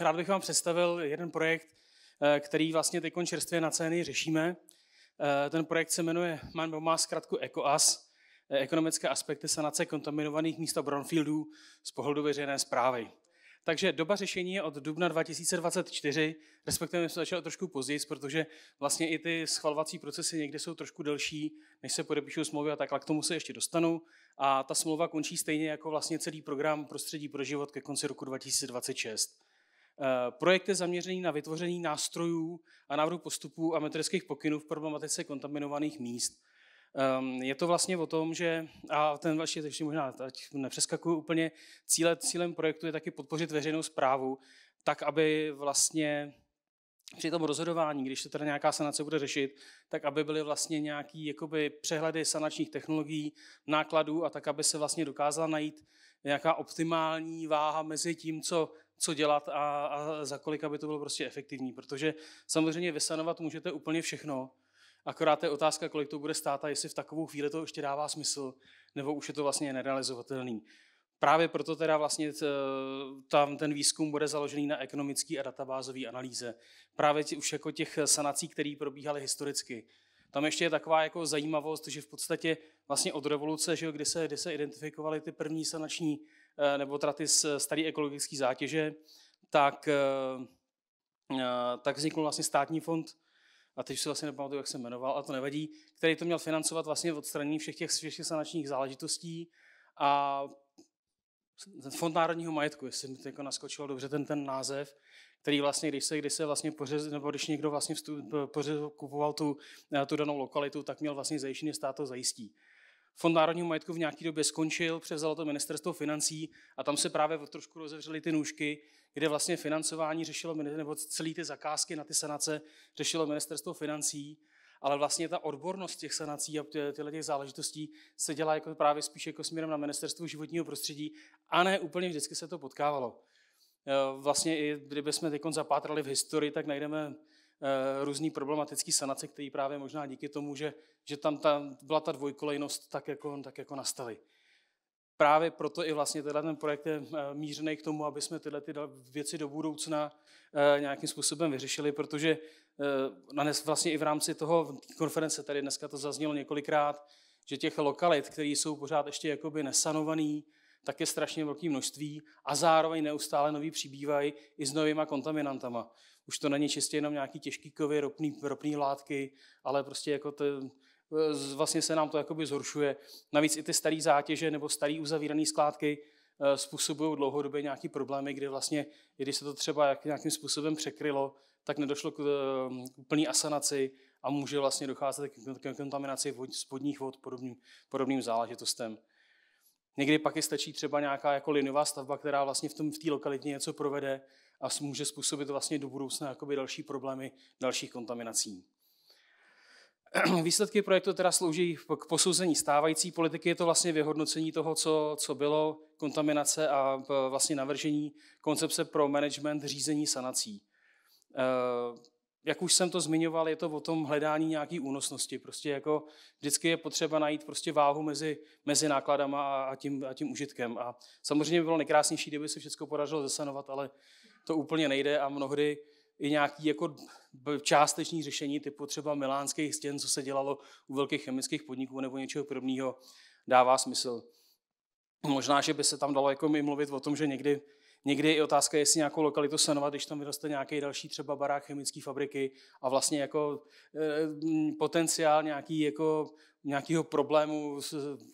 Rád bych vám představil jeden projekt, eh, který vlastně teď čerstvě na ceny řešíme. Eh, ten projekt se jmenuje, má zkrátku ECOAS, eh, ekonomické aspekty sanace kontaminovaných místo brownfieldů z pohledu veřejné zprávy. Takže doba řešení je od dubna 2024, respektive jsme začali trošku později, protože vlastně i ty schvalovací procesy někde jsou trošku delší, než se podepíšou smlouvy a tak, ale k tomu se ještě dostanu. A ta smlouva končí stejně jako vlastně celý program Prostředí pro život ke konci roku 2026. Eh, projekty zaměřený na vytvoření nástrojů a návrhu postupů a metodických pokynů v problematice kontaminovaných míst. Ehm, je to vlastně o tom, že, a ten vaši takže možná ať nepřeskakuju úplně, cíle, cílem projektu je taky podpořit veřejnou zprávu, tak aby vlastně při tom rozhodování, když se teda nějaká sanace bude řešit, tak aby byly vlastně nějaký jakoby přehledy sanačních technologií, nákladů a tak, aby se vlastně dokázala najít nějaká optimální váha mezi tím, co co dělat a, a za kolik, aby to bylo prostě efektivní. Protože samozřejmě vysanovat můžete úplně všechno, akorát je otázka, kolik to bude stát a jestli v takovou chvíli to ještě dává smysl, nebo už je to vlastně nerealizovatelný. Právě proto teda vlastně tam ten výzkum bude založený na ekonomický a databázový analýze. Právě tě, už jako těch sanací, které probíhaly historicky. Tam ještě je taková jako zajímavost, že v podstatě vlastně od revoluce, že jo, kdy, se, kdy se identifikovaly ty první sanační Eh, nebo teda ty eh, staré ekologické zátěže, tak, eh, tak vznikl vlastně státní fond, a teď se vlastně nepamatuju, jak se jmenoval, a to nevadí, který to měl financovat vlastně odstranění všech těch, všech sanačních záležitostí a ten Fond národního majetku, jestli mi to jako naskočilo dobře ten, ten název, který vlastně, když se, když se vlastně pořez, nebo když někdo vlastně vstup, pořez, kupoval tu, tu danou lokalitu, tak měl vlastně zajištěný stát to zajistí. Fond národního majetku v nějaké době skončil, převzalo to ministerstvo financí a tam se právě trošku rozevřely ty nůžky, kde vlastně financování řešilo, nebo celé ty zakázky na ty sanace řešilo ministerstvo financí, ale vlastně ta odbornost těch sanací a tyhle těch záležitostí se dělá jako právě spíš jako směrem na ministerstvo životního prostředí a ne úplně vždycky se to potkávalo. E, vlastně i kdybychom teď zapátrali v historii, tak najdeme Eh, různý problematický sanace, které právě možná díky tomu, že, že tam ta, byla ta dvojkolejnost, tak jako, tak jako nastaly. Právě proto i vlastně tenhle ten projekt je eh, mířený k tomu, aby jsme tyhle ty věci do budoucna eh, nějakým způsobem vyřešili, protože dnes vlastně i v rámci toho konference, tady dneska to zaznělo několikrát, že těch lokalit, které jsou pořád ještě jakoby nesanovaný, tak je strašně velké množství a zároveň neustále nový přibývají i s novýma kontaminantama. Už to není čistě jenom nějaký těžký kovy, ropný, ropný látky, ale prostě jako to, vlastně se nám to jakoby zhoršuje. Navíc i ty staré zátěže nebo staré uzavírané skládky eh, způsobují dlouhodobě nějaké problémy, kdy vlastně, když se to třeba nějakým způsobem překrylo, tak nedošlo k eh, úplné asanaci a může vlastně docházet k kontaminaci vod, spodních vod podobným, podobným záležitostem. Někdy pak je stačí třeba nějaká jako linová stavba, která vlastně v, tom, v té lokalitě něco provede a může způsobit vlastně do budoucna další problémy dalších kontaminací. Výsledky projektu teda slouží k posouzení stávající politiky, je to vlastně vyhodnocení toho, co, co bylo, kontaminace a e, vlastně navržení koncepce pro management řízení sanací. E, jak už jsem to zmiňoval, je to o tom hledání nějaké únosnosti. Prostě jako vždycky je potřeba najít prostě váhu mezi, mezi nákladama a tím, a tím užitkem. A samozřejmě by bylo nejkrásnější, kdyby se všechno podařilo zasanovat, ale to úplně nejde a mnohdy i nějaký jako částeční řešení typu třeba milánských stěn, co se dělalo u velkých chemických podniků nebo něčeho podobného, dává smysl. Možná, že by se tam dalo jako mluvit o tom, že někdy Někdy je i otázka, jestli nějakou lokalitu sanovat, když tam vyroste nějaký další třeba barák chemické fabriky a vlastně jako eh, potenciál nějaký, jako, nějakého problému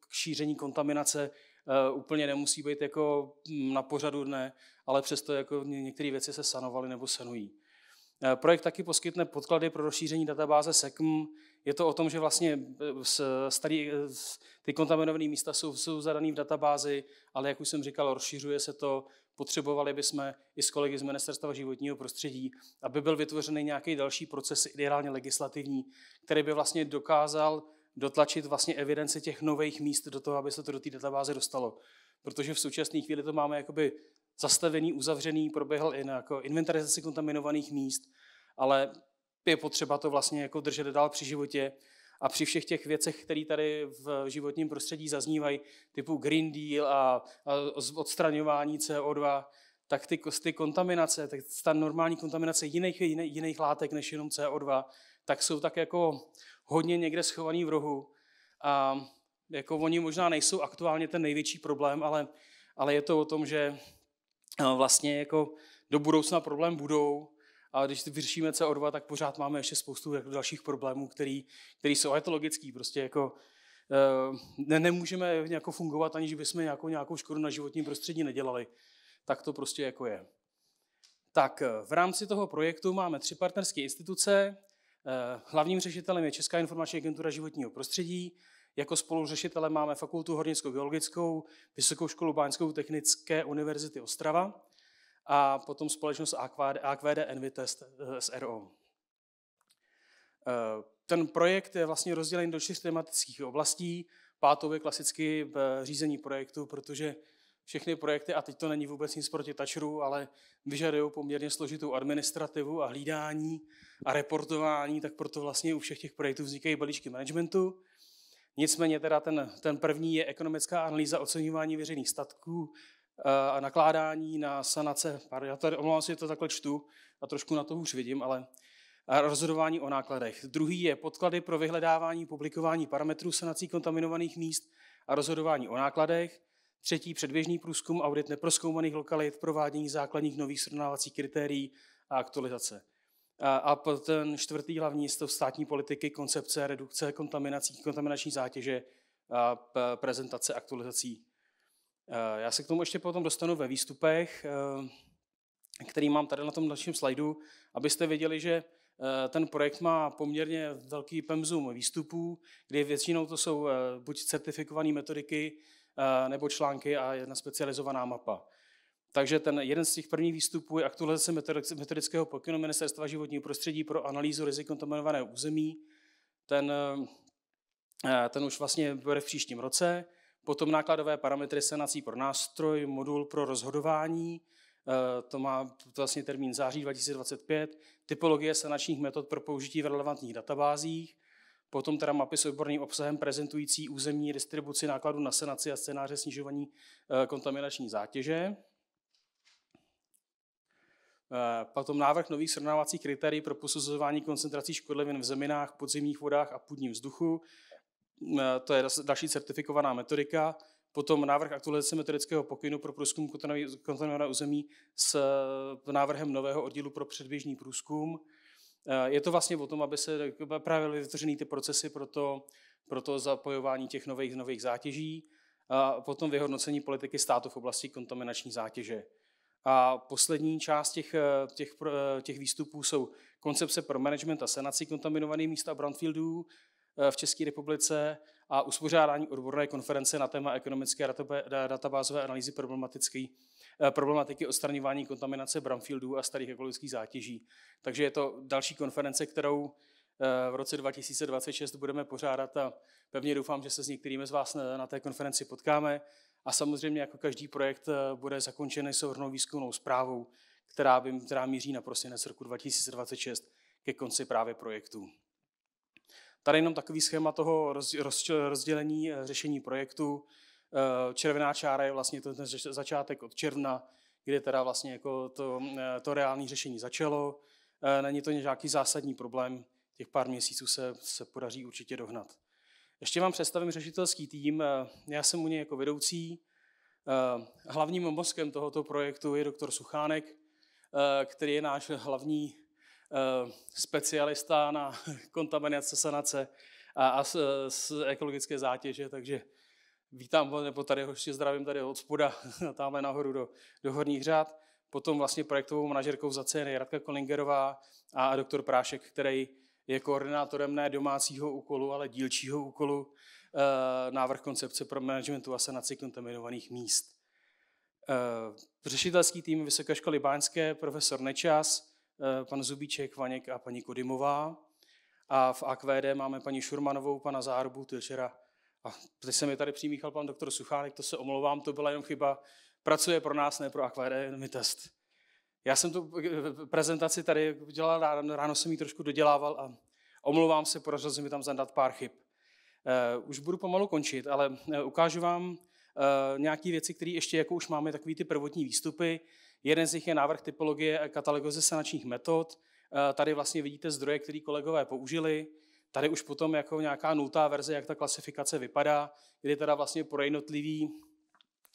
k šíření kontaminace eh, úplně nemusí být jako mm, na pořadu dne, ale přesto jako některé věci se sanovaly nebo sanují. Eh, projekt taky poskytne podklady pro rozšíření databáze SECM. Je to o tom, že vlastně starý, ty kontaminované místa jsou, jsou zadané v databázi, ale jak už jsem říkal, rozšiřuje se to, potřebovali bychom i s kolegy z Ministerstva životního prostředí, aby byl vytvořený nějaký další proces, ideálně legislativní, který by vlastně dokázal dotlačit vlastně evidence těch nových míst do toho, aby se to do té databáze dostalo. Protože v současné chvíli to máme jakoby zastavený, uzavřený, proběhl i jako inventarizace kontaminovaných míst, ale je potřeba to vlastně jako držet dál při životě, a při všech těch věcech, které tady v životním prostředí zaznívají, typu Green Deal a, a odstraňování CO2, tak ty, ty kontaminace, tak ta normální kontaminace jiných, jiných látek než jenom CO2, tak jsou tak jako hodně někde schovaný v rohu. A jako oni možná nejsou aktuálně ten největší problém, ale, ale je to o tom, že vlastně jako do budoucna problém budou a když vyřešíme CO2, tak pořád máme ještě spoustu jako dalších problémů, který, který jsou, a je to logický, prostě jako eh, ne, nemůžeme jako fungovat, aniž bychom nějakou, nějakou škodu na životním prostředí nedělali. Tak to prostě jako je. Tak eh, v rámci toho projektu máme tři partnerské instituce. Eh, hlavním řešitelem je Česká informační agentura životního prostředí. Jako spoluřešitele máme Fakultu hornicko-geologickou, Vysokou školu báňskou technické Univerzity Ostrava a potom společnost AQD, AQD Envitest s RO. Eh, ten projekt je vlastně rozdělen do čtyř tematických oblastí. Pátou je klasicky v řízení projektu, protože všechny projekty, a teď to není vůbec nic proti Tačru, ale vyžadují poměrně složitou administrativu a hlídání a reportování, tak proto vlastně u všech těch projektů vznikají balíčky managementu. Nicméně teda ten, ten první je ekonomická analýza oceňování veřejných statků Eh, a nakládání na sanace, já tady omlouvám si, to takhle čtu a trošku na to už vidím, ale a rozhodování o nákladech. Druhý je podklady pro vyhledávání, publikování parametrů sanací kontaminovaných míst a rozhodování o nákladech. Třetí předběžný průzkum, audit neproskoumaných lokalit, provádění základních nových srovnávacích kritérií a aktualizace. A, a ten čtvrtý hlavní to státní politiky, koncepce redukce kontaminací, kontaminační zátěže, a prezentace aktualizací Eh, já se k tomu ještě potom dostanu ve výstupech, eh, který mám tady na tom dalším slajdu, abyste věděli, že eh, ten projekt má poměrně velký pemzum výstupů, kdy většinou to jsou buď certifikované metodiky nebo články a jedna specializovaná mapa. Takže ten jeden z těch prvních výstupů je aktualizace metodického pokynu Ministerstva životního prostředí pro analýzu rizik kontaminovaného území. Ten, ten už vlastně bude v příštím roce. Potom nákladové parametry senací pro nástroj, modul pro rozhodování, eh, to má vlastně termín září 2025, typologie sanačních metod pro použití v relevantních databázích, potom teda mapy s odborným obsahem prezentující územní distribuci nákladů na senaci a scénáře snižování eh, kontaminační zátěže. Eh, potom návrh nových srovnávacích kritérií pro posuzování koncentrací škodlivin v zeminách, podzemních vodách a půdním vzduchu, Eh, to je další certifikovaná metodika, potom návrh aktualizace metodického pokynu pro průzkum kontaminovaného území s eh, návrhem nového oddílu pro předběžný průzkum. Eh, je to vlastně o tom, aby se právě vytvořeny ty procesy pro to, pro to zapojování těch nových, nových zátěží a potom vyhodnocení politiky státu v oblasti kontaminační zátěže. A poslední část těch, těch, těch výstupů jsou koncepce pro management a senaci kontaminovaných míst a brownfieldů, v České republice a uspořádání odborné konference na téma ekonomické databázové analýzy problematický eh, problematiky odstraňování kontaminace brownfieldů a starých ekologických zátěží. Takže je to další konference, kterou eh, v roce 2026 budeme pořádat a pevně doufám, že se s některými z vás na té konferenci potkáme. A samozřejmě jako každý projekt eh, bude zakončený souhrnou výzkumnou zprávou, která, by, která míří na prosinec roku 2026 ke konci právě projektu. Tady jenom takový schéma toho rozdělení eh, řešení projektu. Eh, Červená čára je vlastně ten začátek od června, kde teda vlastně jako to, eh, to reální řešení začalo. Není to nějaký zásadní problém, těch pár měsíců se, se podaří určitě dohnat. Ještě vám představím řešitelský tým. Já jsem u něj jako vedoucí. Hlavním mozkem tohoto projektu je doktor Suchánek, který je náš hlavní Eh, specialista na kontaminace, sanace a, a z, z ekologické zátěže, takže vítám, nebo tady ho ještě zdravím tady od spoda, tamhle nahoru do, do Horních řád. Potom vlastně projektovou manažerkou za ceny Radka Kolingerová a, doktor Prášek, který je koordinátorem ne domácího úkolu, ale dílčího úkolu eh, návrh koncepce pro managementu a sanaci kontaminovaných míst. Eh, řešitelský tým Vysoké školy Báňské, profesor Nečas, Eh, pan Zubíček, Vaněk a paní Kodimová. A v AQD máme paní Šurmanovou, pana Zárubu, Tylčera. A teď se mi tady přimíchal pan doktor Suchánek, to se omlouvám, to byla jenom chyba. Pracuje pro nás, ne pro AQD, jenom je test. Já jsem tu eh, prezentaci tady dělal ráno, ráno jsem ji trošku dodělával a omlouvám se, podařilo se mi tam zadat pár chyb. Uh, už budu pomalu končit, ale ukážu vám uh, nějaké věci, které ještě jako už máme takové ty prvotní výstupy. Jeden z nich je návrh typologie a sanačních metod. Eh, tady vlastně vidíte zdroje, které kolegové použili. Tady už potom jako nějaká nultá verze, jak ta klasifikace vypadá, kdy teda vlastně pro jednotlivý,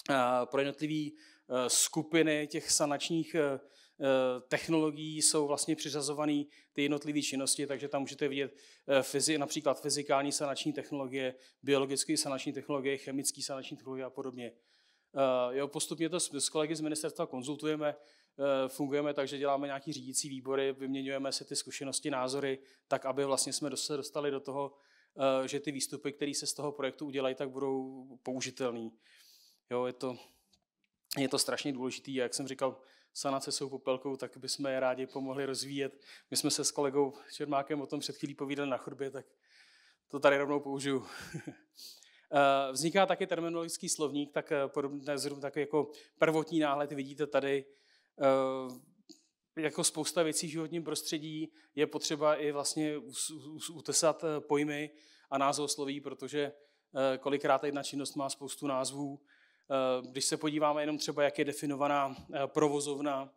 eh, pro jednotlivý eh, skupiny těch sanačních technologií jsou vlastně přiřazované ty jednotlivé činnosti, takže tam můžete vidět fyzi, například fyzikální sanační technologie, biologické sanační technologie, chemické sanační technologie a podobně. Eh, jo, postupně to s, kolegy z ministerstva konzultujeme, eh, fungujeme tak, že děláme nějaký řídící výbory, vyměňujeme si ty zkušenosti, názory, tak aby vlastně jsme se dostali do toho, eh, že ty výstupy, které se z toho projektu udělají, tak budou použitelné. Jo, je to, je to strašně důležitý jak jsem říkal, sanace jsou popelkou, tak bychom je rádi pomohli rozvíjet. My jsme se s kolegou Čermákem o tom před chvílí povídali na chodbě, tak to tady rovnou použiju. Eh, vzniká taky terminologický slovník, tak eh, podobně zhruba tak jako prvotní náhled vidíte tady. Eh, jako spousta věcí v životním prostředí je potřeba i vlastně utesat pojmy a názvosloví, protože kolikrát jedna činnost má spoustu názvů. Když se podíváme jenom třeba, jak je definovaná provozovna,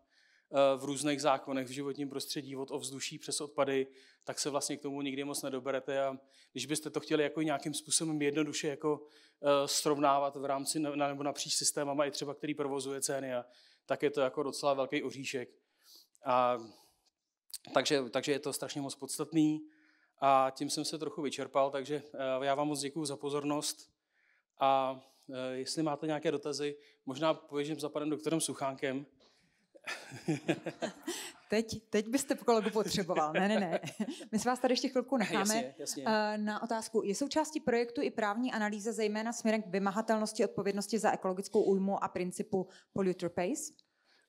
Eh, v různých zákonech v životním prostředí, od ovzduší přes odpady, tak se vlastně k tomu nikdy moc nedoberete. A když byste to chtěli jako nějakým způsobem jednoduše jako eh, srovnávat v rámci nebo napříč systémama, i třeba který provozuje ceny, tak je to jako docela velký oříšek. A, takže, takže je to strašně moc podstatný a tím jsem se trochu vyčerpal, takže eh, já vám moc děkuji za pozornost a jestli máte nějaké dotazy, možná pověžím za panem doktorem Suchánkem, teď, teď byste kolegu potřeboval. Ne, ne, ne. My s vás tady ještě chvilku necháme jasně, jasně. Eh, na otázku. Je součástí projektu i právní analýza zejména směrem k vymahatelnosti odpovědnosti za ekologickou újmu a principu polluter pays?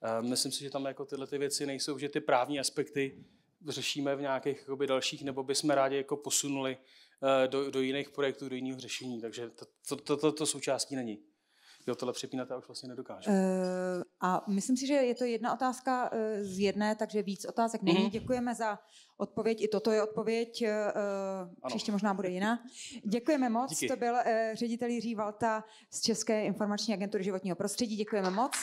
Ehm, myslím si, že tam jako tyhle ty věci nejsou, že ty právní aspekty řešíme v nějakých jakoby, dalších, nebo bychom rádi jako posunuli eh, do, do jiných projektů, do jiného řešení. Takže to, to, to, to, to součástí není. Jo, tohle přepínat já už vlastně nedokážu. Uh, a myslím si, že je to jedna otázka eh, z jedné, takže víc otázek není. Mm-hmm. Děkujeme za odpověď. I toto je odpověď. Uh, ano. Příště možná bude jiná. Děkujeme moc. Díky. To byl uh, ředitel Jiří Valta z České informační agentury životního prostředí. Děkujeme moc.